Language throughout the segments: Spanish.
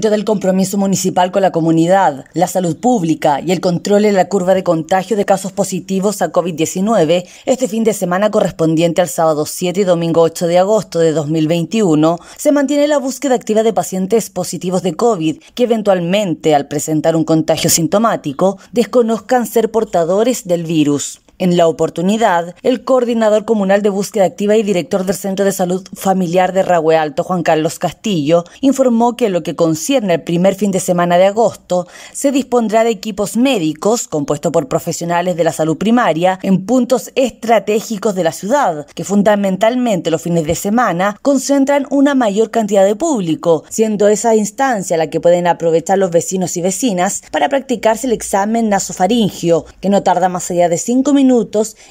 del compromiso municipal con la comunidad, la salud pública y el control en la curva de contagio de casos positivos a COVID-19, este fin de semana correspondiente al sábado 7 y domingo 8 de agosto de 2021, se mantiene la búsqueda activa de pacientes positivos de COVID que eventualmente, al presentar un contagio sintomático, desconozcan ser portadores del virus. En la oportunidad, el coordinador comunal de búsqueda activa y director del Centro de Salud Familiar de Ragüe Alto, Juan Carlos Castillo, informó que en lo que concierne al primer fin de semana de agosto, se dispondrá de equipos médicos compuesto por profesionales de la salud primaria en puntos estratégicos de la ciudad, que fundamentalmente los fines de semana concentran una mayor cantidad de público, siendo esa instancia la que pueden aprovechar los vecinos y vecinas para practicarse el examen nasofaringio, que no tarda más allá de cinco minutos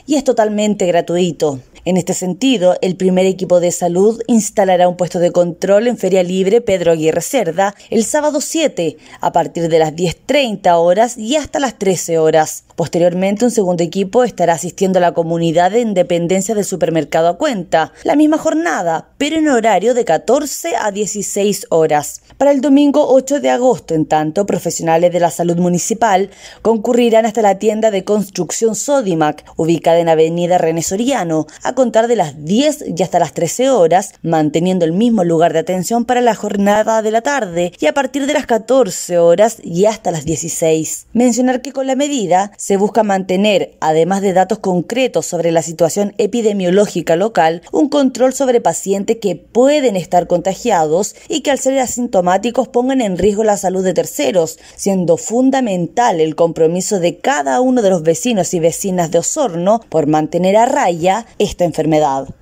y es totalmente gratuito. En este sentido, el primer equipo de salud instalará un puesto de control en Feria Libre Pedro Aguirre Cerda el sábado 7 a partir de las 10.30 horas y hasta las 13 horas. Posteriormente, un segundo equipo estará asistiendo a la comunidad de Independencia del Supermercado a Cuenta, la misma jornada, pero en horario de 14 a 16 horas. Para el domingo 8 de agosto, en tanto, profesionales de la salud municipal concurrirán hasta la tienda de construcción Sódima ubicada en Avenida René Soriano, a contar de las 10 y hasta las 13 horas, manteniendo el mismo lugar de atención para la jornada de la tarde y a partir de las 14 horas y hasta las 16. Mencionar que con la medida se busca mantener, además de datos concretos sobre la situación epidemiológica local, un control sobre pacientes que pueden estar contagiados y que al ser asintomáticos pongan en riesgo la salud de terceros, siendo fundamental el compromiso de cada uno de los vecinos y vecinas de Osorno por mantener a raya esta enfermedad.